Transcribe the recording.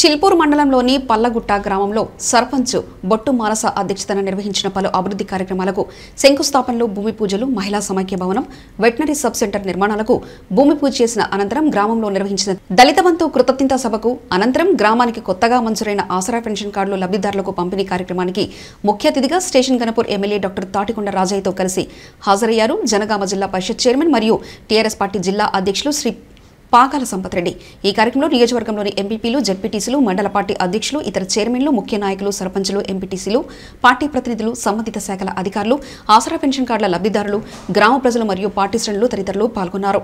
చిల్పూర్ మండలంలోని పల్లగుట్ట గ్రామంలో సర్పంచ్ బొట్టు మానస అధ్యక్షతన నిర్వహించిన పలు అభివృద్ధి కార్యక్రమాలకు శంకుస్థాపనలు భూమి పూజలు మహిళా సమైక్య భవనం వెటనరీ సబ్ సెంటర్ నిర్మాణాలకు భూమి పూజ చేసిన అనంతరం గ్రామంలో నిర్వహించిన దళితవంతు కృతజ్ఞత సభకు అనంతరం గ్రామానికి కొత్తగా మంజూరైన ఆసరా పెన్షన్ కార్డులు లబ్ధిదారులకు పంపిణీ కార్యక్రమానికి ముఖ్య అతిథిగా station Ghanpur MLA doctor Thatikonda రాజయ్యతో కలిసి హాజరయ్యారు జనగామ జిల్లా పరిషత్ చైర్మన్ మరియు టీఆర్ఎస్ పార్టీ జిల్లా అధ్యక్షులు శ్రీ పాకాల సంపత్రెడ్డి ఈ కార్యక్రమంలో నియోజకవర్గంలోని ఎంపీపీలు జడ్పీటీసీలు మండల పార్టీ అధ్యక్షులు ఇతర చైర్మన్లు ముఖ్య నాయకులు సర్పంచులు ఎంపీటీసీలు పార్టీ ప్రతినిధులు సంబంధిత శాఖల అధికారులు ఆసరా పెన్షన్ కార్డుల లబ్ధిదారులు గ్రామ ప్రజలు మరియు పార్టీ శ్రేణులు తదితరులు పాల్గొన్నారు